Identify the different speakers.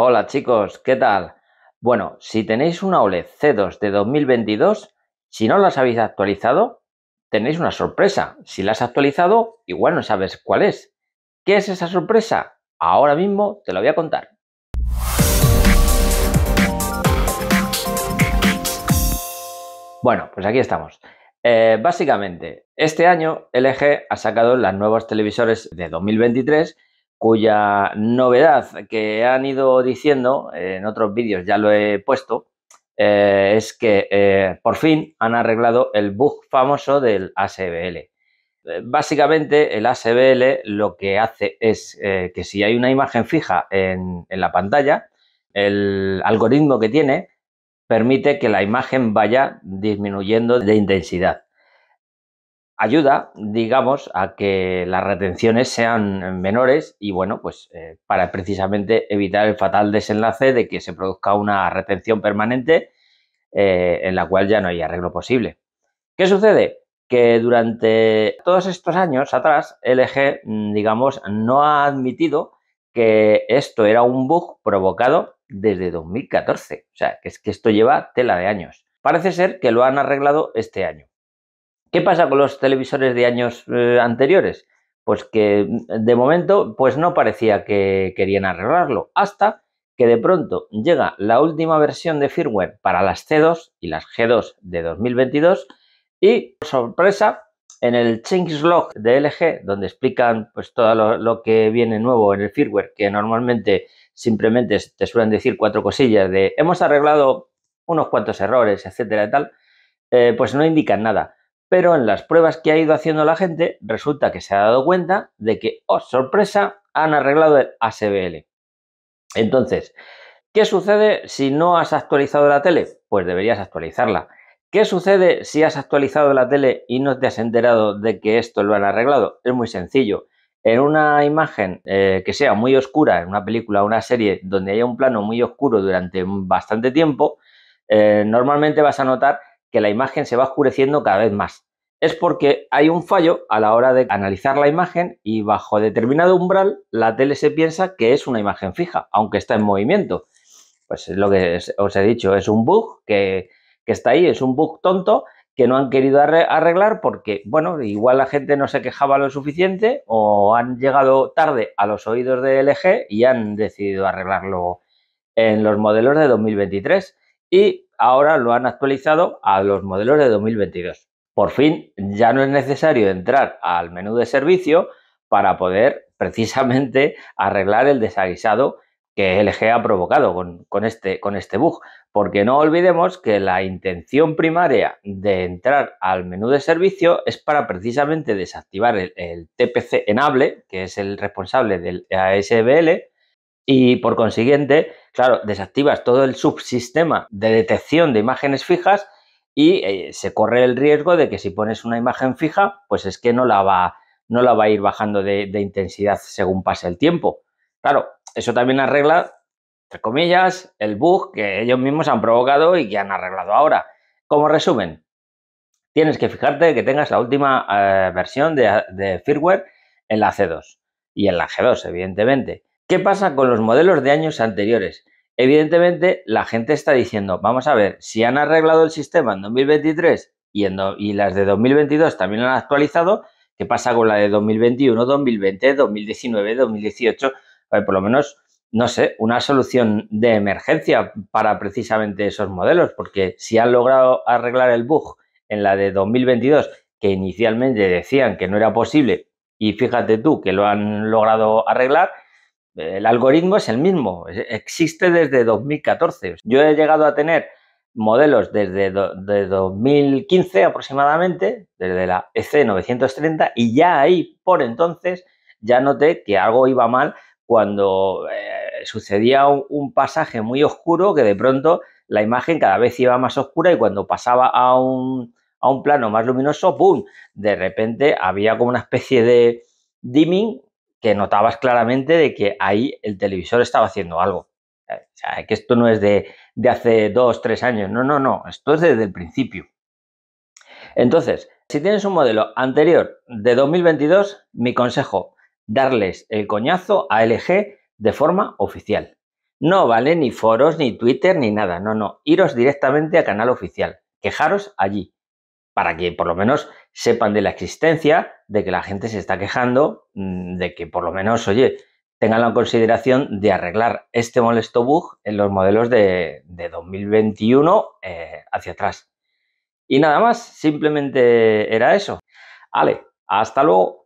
Speaker 1: Hola chicos, ¿qué tal? Bueno, si tenéis una OLED C2 de 2022, si no las habéis actualizado, tenéis una sorpresa. Si las has actualizado, igual no sabes cuál es. ¿Qué es esa sorpresa? Ahora mismo te lo voy a contar. Bueno, pues aquí estamos. Eh, básicamente, este año LG ha sacado las nuevos televisores de 2023 cuya novedad que han ido diciendo, eh, en otros vídeos ya lo he puesto, eh, es que eh, por fin han arreglado el bug famoso del ASBL. Básicamente el ASBL lo que hace es que si hay una imagen fija en la pantalla, el algoritmo que tiene permite que la imagen vaya disminuyendo de intensidad ayuda, digamos, a que las retenciones sean menores y, bueno, pues eh, para precisamente evitar el fatal desenlace de que se produzca una retención permanente eh, en la cual ya no hay arreglo posible. ¿Qué sucede? Que durante todos estos años atrás, LG, mm, digamos, no ha admitido que esto era un bug provocado desde 2014. O sea, que es que esto lleva tela de años. Parece ser que lo han arreglado este año. ¿Qué pasa con los televisores de años eh, anteriores? Pues que mm, de momento pues no parecía que querían arreglarlo, hasta que de pronto llega la última versión de firmware para las C2 y las G2 de 2022 y, por sorpresa, en el changelog de LG, donde explican pues todo lo, que viene nuevo en el firmware, que normalmente simplemente te suelen decir cuatro cosillas de hemos arreglado unos cuantos errores, etcétera y tal, eh, pues no indican nada pero en las pruebas que ha ido haciendo la gente resulta que se ha dado cuenta de que, oh sorpresa, han arreglado el ASBL. Entonces, ¿qué sucede si no has actualizado la tele? Pues deberías actualizarla. ¿Qué sucede si has actualizado la tele y no te has enterado de que esto lo han arreglado? Es muy sencillo. En una imagen eh, que sea muy oscura, en una película o una serie donde haya un plano muy oscuro durante bastante tiempo, eh, normalmente vas a notar que la imagen se va oscureciendo cada vez más. Es porque hay un fallo a la hora de analizar la imagen y bajo determinado umbral la tele se piensa que es una imagen fija, aunque está en movimiento. Pues es lo que os he dicho, es un bug que, que está ahí, es un bug tonto que no han querido arreglar porque, bueno, igual la gente no se quejaba lo suficiente o han llegado tarde a los oídos de LG y han decidido arreglarlo en los modelos de 2023. Y ahora lo han actualizado a los modelos de 2022. Por fin, ya no es necesario entrar al menú de servicio para poder precisamente arreglar el desaguisado que LG ha provocado con, este, con este bug. Porque no olvidemos que la intención primaria de entrar al menú de servicio es para precisamente desactivar el TPC enable, que es el responsable del ASBL, y por consiguiente Claro, desactivas todo el subsistema de detección de imágenes fijas y eh, se corre el riesgo de que si pones una imagen fija, pues es que no la va, no la va a ir bajando de, intensidad según pase el tiempo. Claro, eso también arregla, entre comillas, el bug que ellos mismos han provocado y que han arreglado ahora. Como resumen, tienes que fijarte que tengas la última eh, versión de firmware en la C2 y en la G2, evidentemente. ¿Qué pasa con los modelos de años anteriores? Evidentemente, la gente está diciendo, vamos a ver, si han arreglado el sistema en 2023 y, en y las de 2022 también han actualizado, ¿qué pasa con la de 2021, 2020, 2019, 2018? por lo menos, no sé, una solución de emergencia para precisamente esos modelos, porque si han logrado arreglar el bug en la de 2022, que inicialmente decían que no era posible, y fíjate tú que lo han logrado arreglar, el algoritmo es el mismo, existe desde 2014. Yo he llegado a tener modelos desde 2015 aproximadamente, desde la e EC 930, y ya ahí, por entonces, ya noté que algo iba mal cuando eh, sucedía un, pasaje muy oscuro que de pronto la imagen cada vez iba más oscura y cuando pasaba a un, a un plano más luminoso, ¡pum! De repente había como una especie de dimming, que notabas claramente de que ahí el televisor estaba haciendo algo. Eh, o sea, que esto no es de, hace dos, tres años, no, no, no, esto es desde el principio. Entonces, si tienes un modelo anterior de 2022, mi consejo, darles el coñazo a LG de forma oficial. No vale ni foros, ni Twitter, ni nada, no, no, iros directamente al canal oficial, quejaros allí, para que por lo menos sepan de la existencia, de que la gente se está quejando, mm, de que por lo menos, oye, tengan la consideración de arreglar este molesto bug en los modelos de, 2021 eh, hacia atrás. Y nada más, simplemente era eso. Vale, hasta luego.